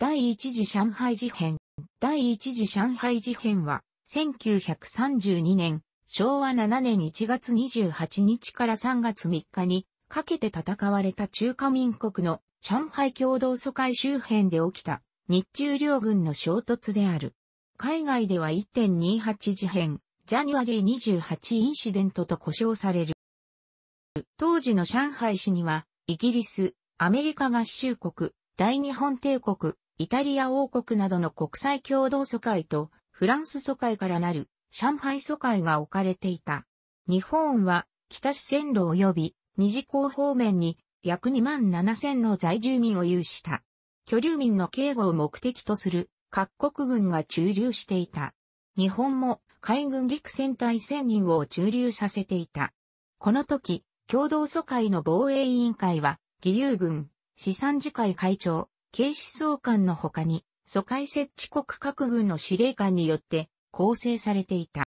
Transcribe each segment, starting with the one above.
第一次上海事変。第一次上海事変は、1932年、昭和7年1月28日から3月3日にかけて戦われた中華民国の上海共同疎開周辺で起きた日中両軍の衝突である。海外では1.28事変、ジャニュアリー28インシデントと呼称される。当時の上海市には、イギリス、アメリカ合衆国、大日本帝国、イタリア王国などの国際共同疎開とフランス疎開からなる上海疎開が置かれていた。日本は北四線路及び二次港方面に約2万7千の在住民を有した。居留民の警護を目的とする各国軍が駐留していた。日本も海軍陸戦隊1000人を駐留させていた。この時、共同疎開の防衛委員会は、義勇軍、資産次会会長、警視総監の他に、疎開設置国各軍の司令官によって構成されていた。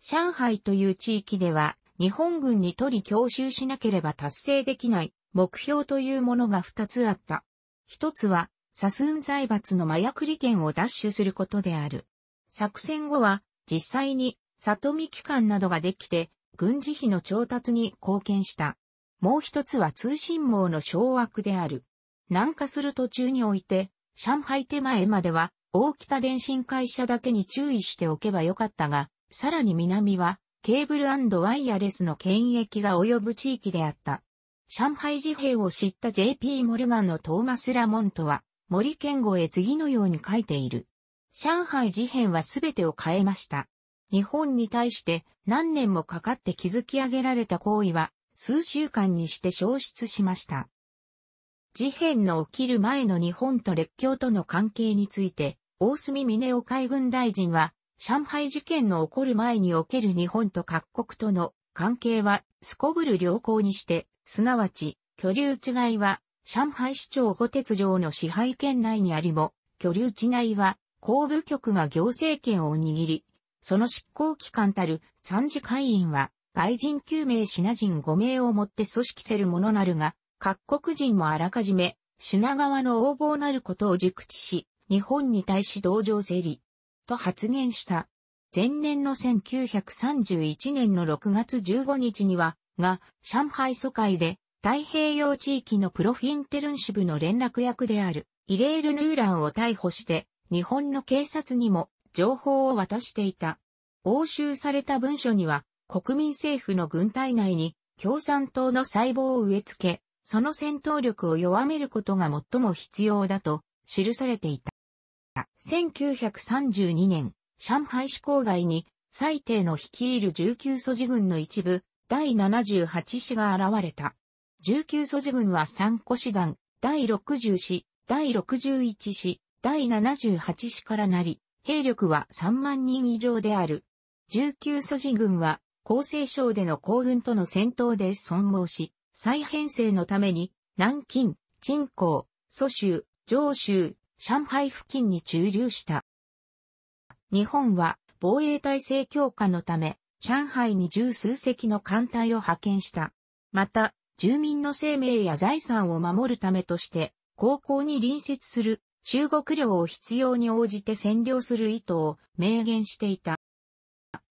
上海という地域では、日本軍に取り強襲しなければ達成できない目標というものが二つあった。一つは、サスーン財閥の麻薬利権を奪取することである。作戦後は、実際に、里見機関などができて、軍事費の調達に貢献した。もう一つは通信網の掌握である。南下する途中において、上海手前までは、大北電信会社だけに注意しておけばよかったが、さらに南は、ケーブルワイヤレスの権益が及ぶ地域であった。上海事変を知った JP モルガンのトーマス・ラモントは、森健吾へ次のように書いている。上海事変は全てを変えました。日本に対して何年もかかって築き上げられた行為は、数週間にして消失しました。事変の起きる前の日本と列強との関係について、大隅峰夫海軍大臣は、上海事件の起こる前における日本と各国との関係は、すこぶる良好にして、すなわち、居留地外は、上海市長補鉄城の支配圏内にありも、居留地内は、公部局が行政権を握り、その執行機関たる三次会員は、外人9名品人5名をもって組織せるものなるが、各国人もあらかじめ品川の横暴なることを熟知し、日本に対し同情せり、と発言した。前年の1931年の6月15日には、が、上海疎開で、太平洋地域のプロフィンテルン支部の連絡役である、イレール・ヌーランを逮捕して、日本の警察にも情報を渡していた。押収された文書には、国民政府の軍隊内に共産党の細胞を植え付け、その戦闘力を弱めることが最も必要だと記されていた。1932年、上海市郊外に、最低の率いる19素地軍の一部、第78師が現れた。19素地軍は3個師団、第60師、第61師、第78師からなり、兵力は3万人以上である。19素地軍は、厚生省での行軍との戦闘で損耗し、再編成のために、南京、鎮江、蘇州、上州、上海付近に駐留した。日本は防衛体制強化のため、上海に十数隻の艦隊を派遣した。また、住民の生命や財産を守るためとして、高校に隣接する中国領を必要に応じて占領する意図を明言していた。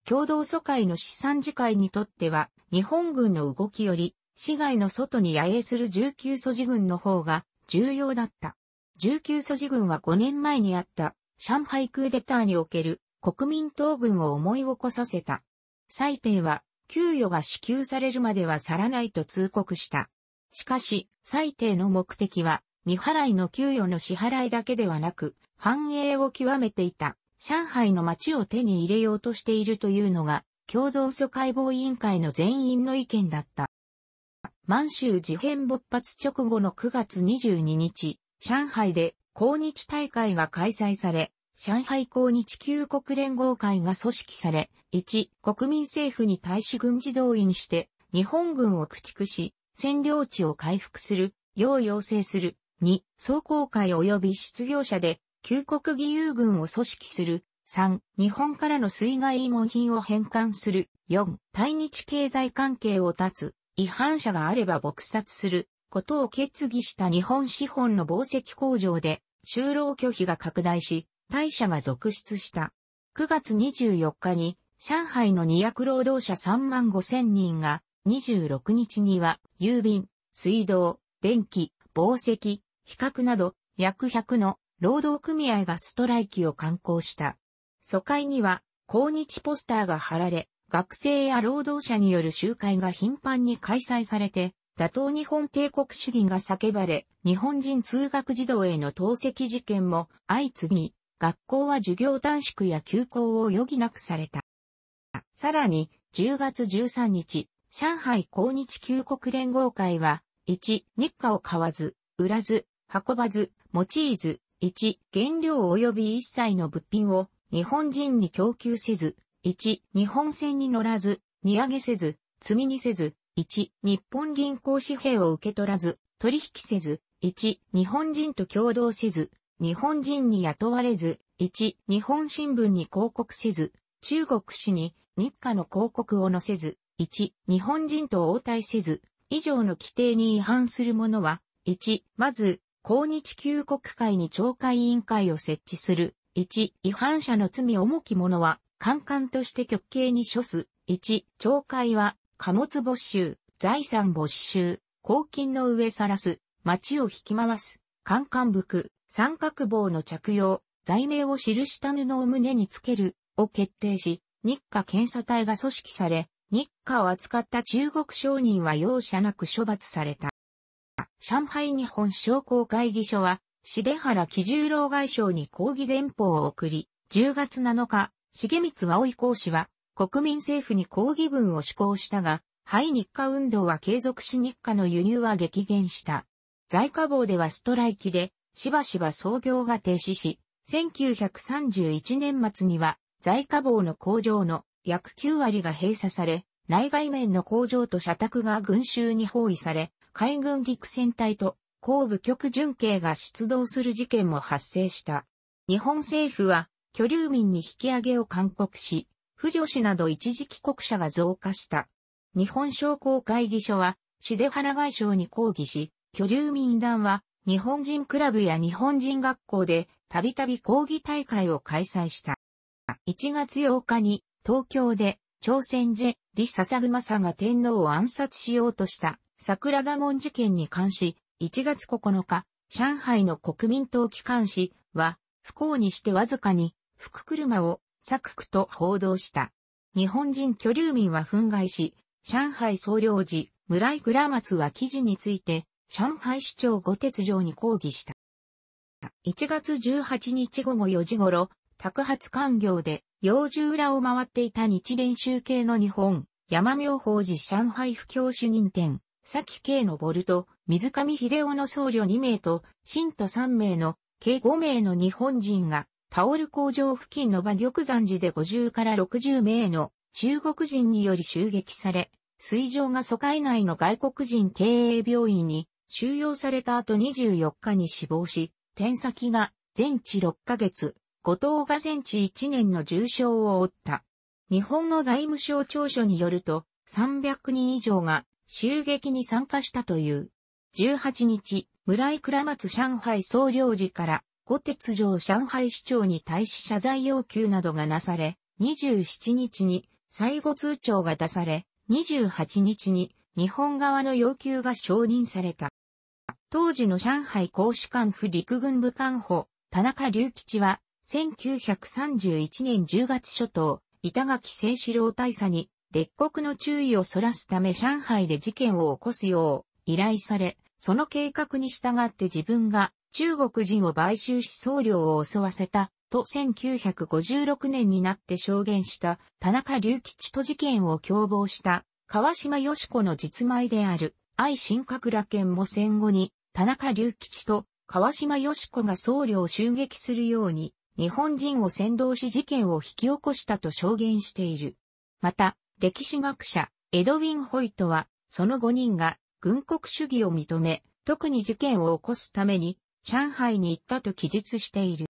共同疎開の資産次会にとっては、日本軍の動きより、市外の外に野営する19素地軍の方が重要だった。19素地軍は5年前にあった上海クーデターにおける国民党軍を思い起こさせた。最低は給与が支給されるまでは去らないと通告した。しかし、最低の目的は未払いの給与の支払いだけではなく、繁栄を極めていた上海の街を手に入れようとしているというのが共同疎解防委員会の全員の意見だった。満州事変勃発直後の9月22日、上海で抗日大会が開催され、上海抗日旧国連合会が組織され、1、国民政府に対し軍事動員して、日本軍を駆逐し、占領地を回復する、要要請する。2、総工会及び失業者で、旧国義勇軍を組織する。3、日本からの水害慰問品を返還する。4、対日経済関係を断つ。違反者があれば撲殺することを決議した日本資本の紡績工場で就労拒否が拡大し、大社が続出した。9月24日に上海の2 0 0労働者3万5千人が26日には郵便、水道、電気、紡績、比較など約100の労働組合がストライキを刊行した。疎開には抗日ポスターが貼られ、学生や労働者による集会が頻繁に開催されて、打倒日本帝国主義が叫ばれ、日本人通学児童への投石事件も相次ぎ、学校は授業短縮や休校を余儀なくされた。さらに、10月13日、上海抗日旧国連合会は、1、日課を買わず、売らず、運ばず、用いず、1、原料及び一切の物品を日本人に供給せず、1、日本船に乗らず、荷上げせず、積みにせず、1、日本銀行紙幣を受け取らず、取引せず、1、日本人と共同せず、日本人に雇われず、1、日本新聞に広告せず、中国紙に日課の広告を載せず、1、日本人と応対せず、以上の規定に違反する者は、1、まず、公日旧国会に懲戒委員会を設置する。1、違反者の罪重き者は、官官として極刑に処す。1、懲戒は、貨物没収、財産没収、公金の上さらす、町を引き回す、官官服、三角棒の着用、罪名を記した布を胸につける、を決定し、日課検査隊が組織され、日課を扱った中国商人は容赦なく処罰された。上海日本商工会議所は、重原喜十郎外相に抗議電報を送り、10月7日、重光い講師は、国民政府に抗議文を施行したが、廃日課運動は継続し日課の輸入は激減した。在下房ではストライキで、しばしば操業が停止し、1931年末には、在下房の工場の約9割が閉鎖され、内外面の工場と社宅が群衆に包囲され、海軍陸戦隊と後部局巡警が出動する事件も発生した。日本政府は居留民に引き上げを勧告し、不助子など一時帰国者が増加した。日本商工会議所は、シデハラ外相に抗議し、居留民団は、日本人クラブや日本人学校で、たびたび抗議大会を開催した。1月8日に、東京で、朝鮮人、李笹熊さが天皇を暗殺しようとした、桜田門事件に関し、1月9日、上海の国民党機関紙は、不幸にしてわずかに福車を作区と報道した。日本人居留民は憤慨し、上海総領事、村井倉松は記事について、上海市長ご鉄条に抗議した。1月18日午後4時頃、宅発官業で、幼獣裏を回っていた日練習系の日本、山明法寺上海不況主任店、佐木慶のボルト、水上秀夫の僧侶2名と、信徒3名の、計5名の日本人が、タオル工場付近の馬玉山寺で50から60名の中国人により襲撃され、水上が疎開内の外国人経営病院に収容された後24日に死亡し、転先が全治6ヶ月、後藤が全治1年の重傷を負った。日本の外務省庁書によると、300人以上が襲撃に参加したという。18日、村井倉松上海総領事から呉鉄城上海市長に対し謝罪要求などがなされ、27日に最後通帳が出され、28日に日本側の要求が承認された。当時の上海公使館府陸軍部官補、田中隆吉は、1931年10月初頭、板垣清志郎大佐に、列国の注意をそらすため上海で事件を起こすよう依頼され、その計画に従って自分が中国人を買収し僧侶を襲わせた、と1956年になって証言した田中隆吉と事件を共謀した川島義子の実米である愛新覚羅県も戦後に田中隆吉と川島義子が僧侶を襲撃するように日本人を先導し事件を引き起こしたと証言している。また、歴史学者エドウィン・ホイトはその5人が軍国主義を認め、特に事件を起こすために上海に行ったと記述している。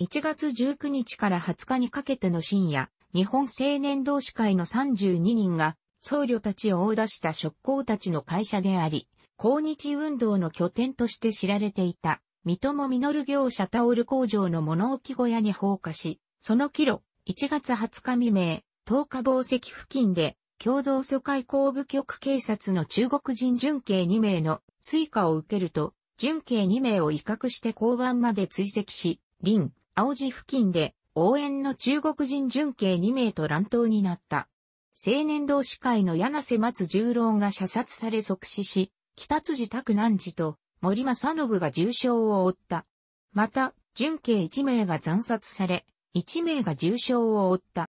1月19日から20日にかけての深夜、日本青年同士会の32人が僧侶たちを追い出した職工たちの会社であり、抗日運動の拠点として知られていた、三友実業者タオル工場の物置小屋に放火し、その帰路、1月20日未明、東下防石付近で、共同疎開公部局警察の中国人巡警2名の追加を受けると、準慶2名を威嚇して交番まで追跡し、林、青寺付近で応援の中国人準慶2名と乱闘になった。青年同士会の柳瀬松十郎が射殺され即死し、北辻拓南寺と森正信が重傷を負った。また、準慶1名が惨殺され、1名が重傷を負った。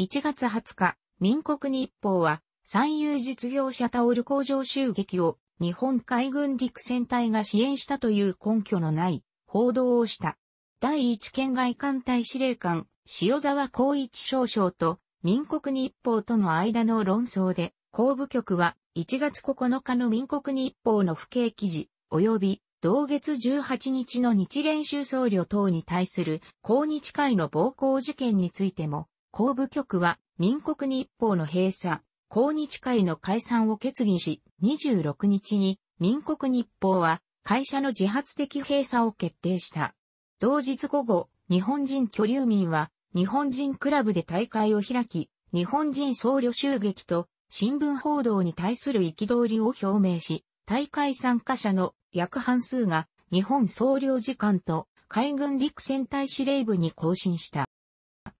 1月20日、民国日報は、三遊実業者タオル工場襲撃を日本海軍陸戦隊が支援したという根拠のない報道をした。第一県外艦隊司令官、塩沢光一少将と民国日報との間の論争で、公部局は1月9日の民国日報の不景記事、及び同月18日の日練習僧侶等に対する抗日会の暴行事件についても、公部局は民国日報の閉鎖、抗日会の解散を決議し、26日に民国日報は会社の自発的閉鎖を決定した。同日午後、日本人居留民は日本人クラブで大会を開き、日本人僧侶襲撃と新聞報道に対する憤りを表明し、大会参加者の約半数が日本総領事館と海軍陸戦隊司令部に更新した。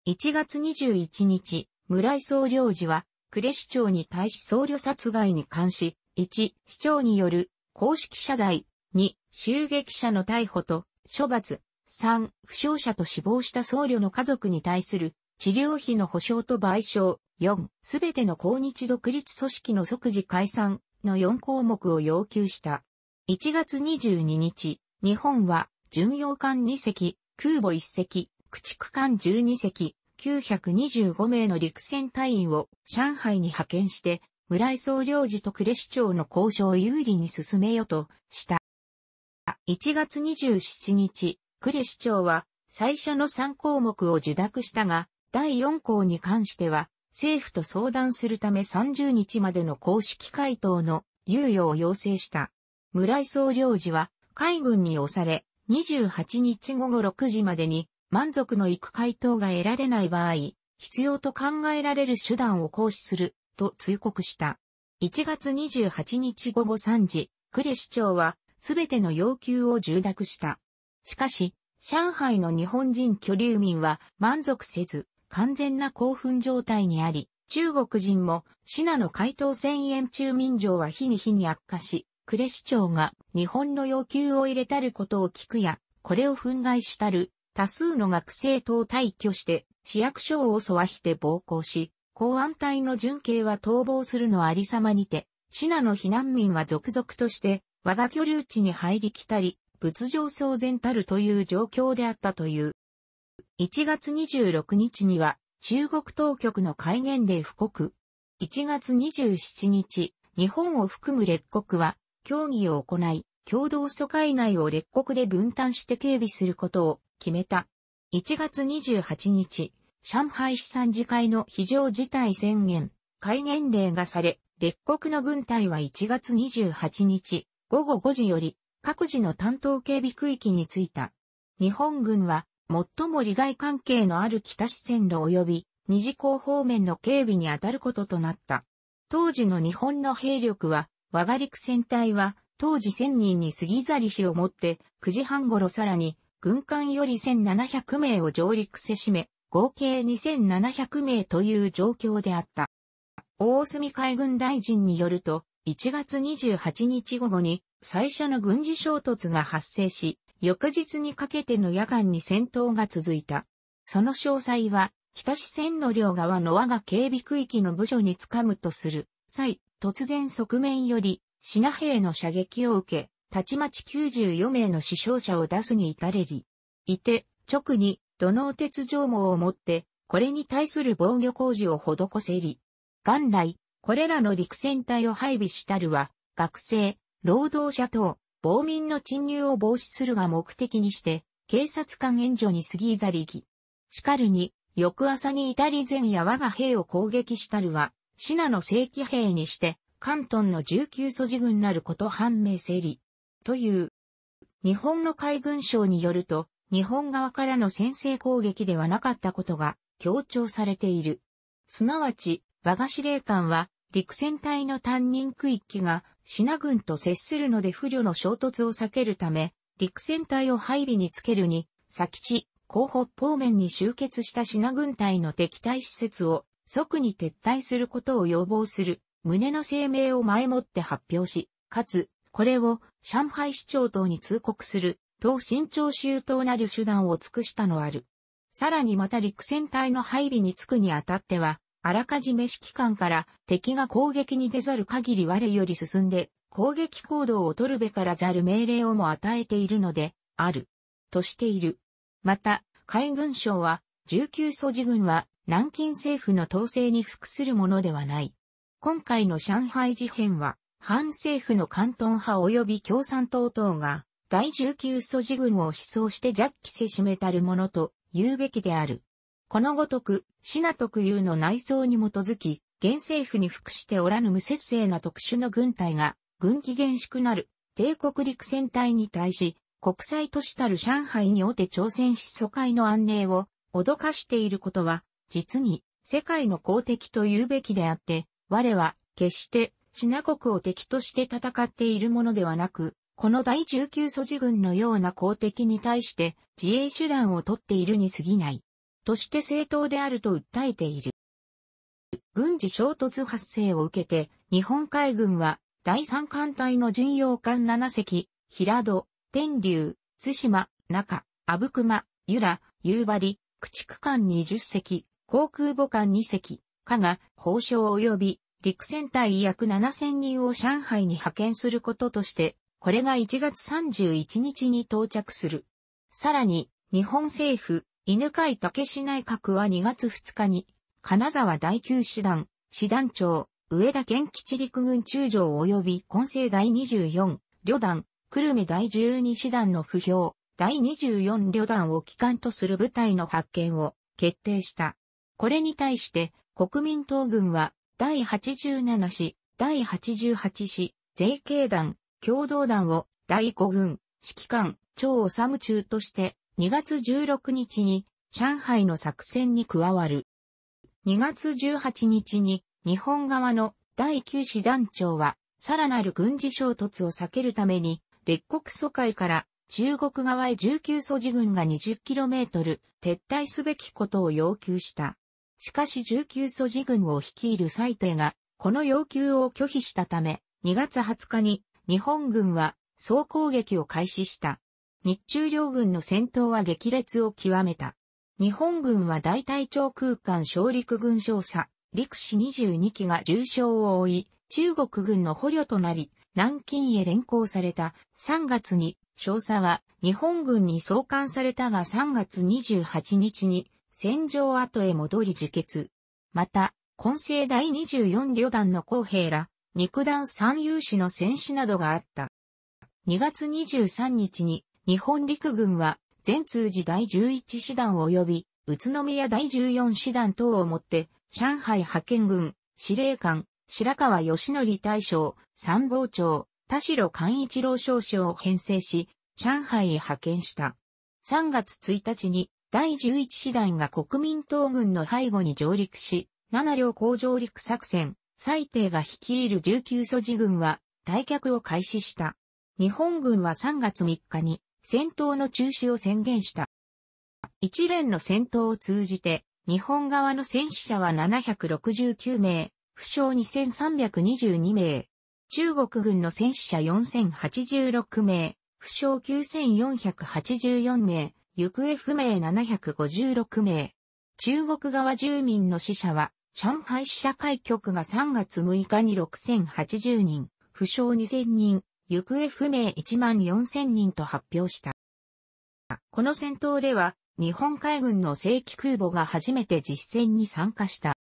1月21日、村井総領事は呉市長に対し僧侶殺害に関し、1、市長による公式謝罪、2、襲撃者の逮捕と処罰、3、負傷者と死亡した僧侶の家族に対する治療費の保障と賠償、4、すべての公日独立組織の即時解散の4項目を要求した。1月22日、日本は巡洋艦2隻、空母1隻、駆逐艦12隻、925名の陸戦隊員を上海に派遣して、村井総領事と呉市長の交渉を有利に進めようとした。1月27日、呉市長は最初の3項目を受諾したが、第4項に関しては、政府と相談するため30日までの公式回答の猶予を要請した。村井総領事は海軍に押され、28日午後6時までに満足のいく回答が得られない場合、必要と考えられる手段を行使する、と通告した。1月28日午後3時、呉市長は、すべての要求を受諾した。しかし、上海の日本人居留民は満足せず、完全な興奮状態にあり、中国人も、シナの回答1000円中民情は日に日に悪化し、呉市長が日本の要求を入れたることを聞くや、これを憤慨したる、多数の学生等退去して、市役所を襲わして暴行し、公安隊の巡警は逃亡するのありさまにて、シナの避難民は続々として、我が居留地に入り来たり、仏上騒然たるという状況であったという。1月26日には、中国当局の戒厳令布告。1月27日、日本を含む列国は、協議を行い、共同疎開内を列国で分担して警備することを決めた。1月28日、上海市産次会の非常事態宣言、戒厳令がされ、列国の軍隊は1月28日、午後5時より、各自の担当警備区域に着いた。日本軍は、最も利害関係のある北支線路及び、二次港方面の警備に当たることとなった。当時の日本の兵力は、和賀陸戦隊は、当時1000人に過ぎざりしをもって、9時半頃さらに、軍艦より1700名を上陸せしめ、合計2700名という状況であった。大隅海軍大臣によると、1月28日午後に最初の軍事衝突が発生し、翌日にかけての夜間に戦闘が続いた。その詳細は、北四川の両側の我が警備区域の部署につかむとする際、突然側面より、品兵の射撃を受け、たちまち94名の死傷者を出すに至れり、いて、直に、土の鉄条網をもって、これに対する防御工事を施せり、元来、これらの陸戦隊を配備したるは、学生、労働者等、暴民の侵入を防止するが目的にして、警察官援助に過ぎざりぎ。しかるに、翌朝に至り前夜我が兵を攻撃したるは、シナの正規兵にして、関東の19素地軍なること判明せり。という。日本の海軍省によると、日本側からの先制攻撃ではなかったことが強調されている。すなわち、我が司令官は、陸戦隊の担任区域が、品軍と接するので不慮の衝突を避けるため、陸戦隊を配備につけるに、先地、後北方面に集結した品軍隊の敵対施設を即に撤退することを要望する旨の声明を前もって発表し、かつこれを上海市長等に通告する、等新潮州等なる手段を尽くしたのある。さらにまた陸戦隊の配備につくにあたっては、あらかじめ指揮官から敵が攻撃に出ざる限り我より進んで攻撃行動を取るべからざる命令をも与えているので、ある。としている。また、海軍省は、19素事軍は南京政府の統制に服するものではない。今回の上海事変は、反政府の関東派及び共産党等が、第19素地軍を思想して弱気せしめたるものと言うべきである。このごとく、品特有の内装に基づき、現政府に服しておらぬ無節制な特殊の軍隊が、軍機厳粛なる、帝国陸戦隊に対し、国際都市たる上海におて朝鮮思疎会の安寧を脅かしていることは、実に世界の公敵と言うべきであって、我は決してシナ国を敵として戦っているものではなく、この第19素地軍のような公敵に対して自衛手段を取っているに過ぎない。として正当であると訴えている。軍事衝突発生を受けて、日本海軍は第三艦隊の巡洋艦7隻、平戸、天竜、津島、中、阿武隈、由良、夕張、駆逐艦20隻、航空母艦2隻、加賀、宝生及び陸戦隊約7000人を上海に派遣することとして、これが1月31日に到着する。さらに、日本政府、犬飼武市内閣は2月2日に、金沢第9師団、師団長、上田県吉陸軍中将及び混成第24、旅団、久留米第12師団の不評、第24旅団を機関とする部隊の発見を決定した。これに対して、国民党軍は、第87師、第88師、税系団、共同団を第5軍、指揮官、長治中として2月16日に上海の作戦に加わる。2月18日に日本側の第9師団長はさらなる軍事衝突を避けるために列国疎開から中国側へ19素事軍が 20km 撤退すべきことを要求した。しかし19素地軍を率いる最低が、この要求を拒否したため、2月20日に日本軍は総攻撃を開始した。日中両軍の戦闘は激烈を極めた。日本軍は大隊長空間小陸軍少佐、陸士22機が重傷を負い、中国軍の捕虜となり、南京へ連行された3月に少佐は日本軍に送還されたが3月28日に戦場跡へ戻り自決。また、混成第24旅団の公兵ら、肉弾三勇士の戦士などがあった。2月23日に、日本陸軍は、全通寺第11師団及び、宇都宮第14師団等をもって、上海派遣軍、司令官、白川義則大将、参謀長、田代寛一郎少将を編成し、上海へ派遣した。3月1日に第11師団が国民党軍の背後に上陸し、7両高上陸作戦、最低が率いる19素地軍は、退却を開始した。日本軍は3月3日に、戦闘の中止を宣言した。一連の戦闘を通じて、日本側の戦死者は769名、負傷2322名。中国軍の戦死者4086名、負傷9484名、行方不明756名。中国側住民の死者は、上海市社会局が3月6日に6080人、負傷2000人、行方不明1万4000人と発表した。この戦闘では、日本海軍の正規空母が初めて実戦に参加した。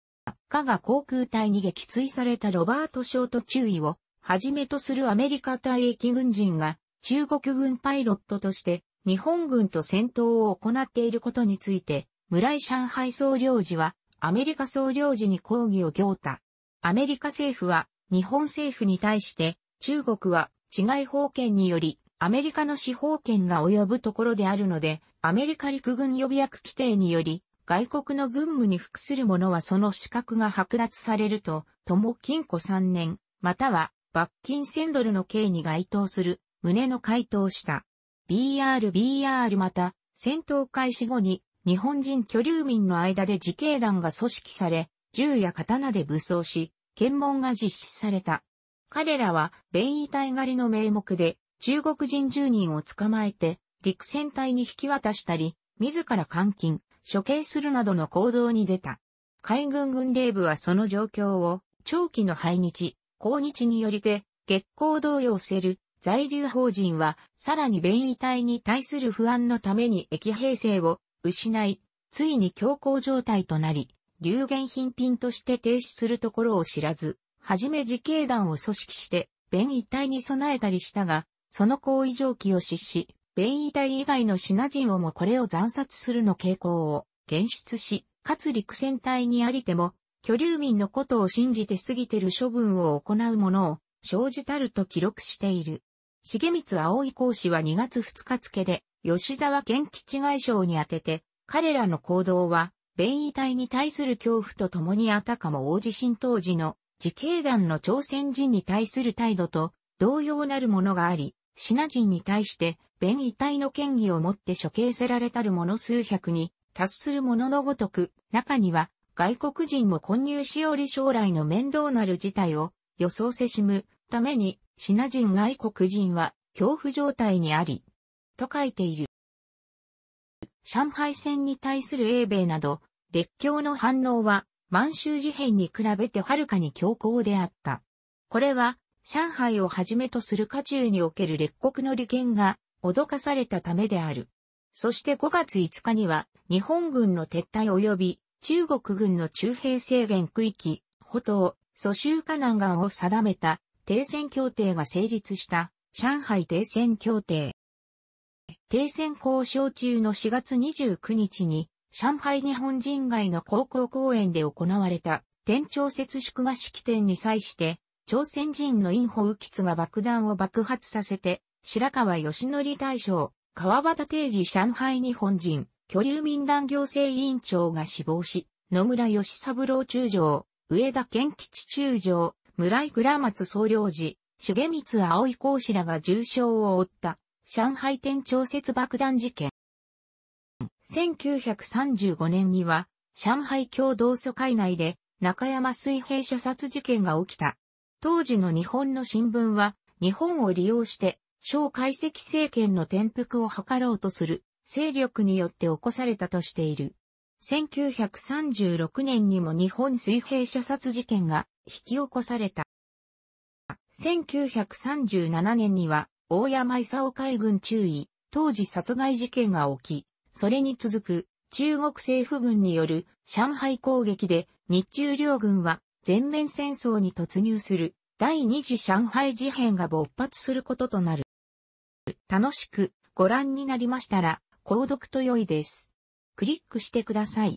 加賀航空隊に撃墜されたロバート・ショート中尉を、はじめとするアメリカ隊役軍人が、中国軍パイロットとして、日本軍と戦闘を行っていることについて、村井上海総領事は、アメリカ総領事に抗議を行た。アメリカ政府は、日本政府に対して、中国は、治外法権により、アメリカの司法権が及ぶところであるので、アメリカ陸軍予備役規定により、外国の軍務に服する者はその資格が剥奪されると、とも禁錮3年、または罰金1000ドルの刑に該当する、旨の回答した。BRBR また、戦闘開始後に日本人居留民の間で自警団が組織され、銃や刀で武装し、検問が実施された。彼らは便衣隊狩りの名目で中国人10人を捕まえて陸戦隊に引き渡したり、自ら監禁、処刑するなどの行動に出た。海軍軍令部はその状況を長期の排日、抗日によりて、月光動揺せる在留邦人は、さらに便遺体に対する不安のために液平成を失い、ついに強行状態となり、流言品品として停止するところを知らず、はじめ自警団を組織して、便遺体に備えたりしたが、その行為上記を失し、便遺体以外のシナ人をもこれを惨殺するの傾向を検出し、かつ陸戦隊にありても、居留民のことを信じて過ぎてる処分を行う者を生じたると記録している。重光葵講師は2月2日付で、吉沢健吉外相に当てて、彼らの行動は、弁異体に対する恐怖とともにあたかも大地震当時の自警団の朝鮮人に対する態度と同様なるものがあり、品人に対して弁異体の権威をもって処刑せられたる者数百に達するもののごとく、中には外国人も混入しおり将来の面倒なる事態を予想せしむためにシナ人外国人は恐怖状態にあり、と書いている。上海戦に対する英米など、列強の反応は満州事変に比べてはるかに強硬であった。これは、上海をはじめとする家中における列国の利権が脅かされたためである。そして5月5日には、日本軍の撤退及び中国軍の中兵制限区域、歩島、蘇州河南岸を定めた停戦協定が成立した上海停戦協定。停戦交渉中の4月29日に上海日本人街の高校公園で行われた店長接祝賀式典に際して朝鮮人のインホウキツが爆弾を爆発させて白川義則大将、川端定治上海日本人、居留民団行政委員長が死亡し、野村義三郎中将、上田健吉中将、村井倉松総領事、重光葵公氏らが重傷を負った、上海店調節爆弾事件。1935年には、上海共同疎会内で、中山水平射殺事件が起きた。当時の日本の新聞は、日本を利用して、小解析政権の転覆を図ろうとする、勢力によって起こされたとしている。1936年にも日本水平射殺事件が引き起こされた。1937年には、大山尾海軍中尉、当時殺害事件が起き、それに続く中国政府軍による上海攻撃で日中両軍は全面戦争に突入する第二次上海事変が勃発することとなる。楽しくご覧になりましたら、購読と良いです。クリックしてください。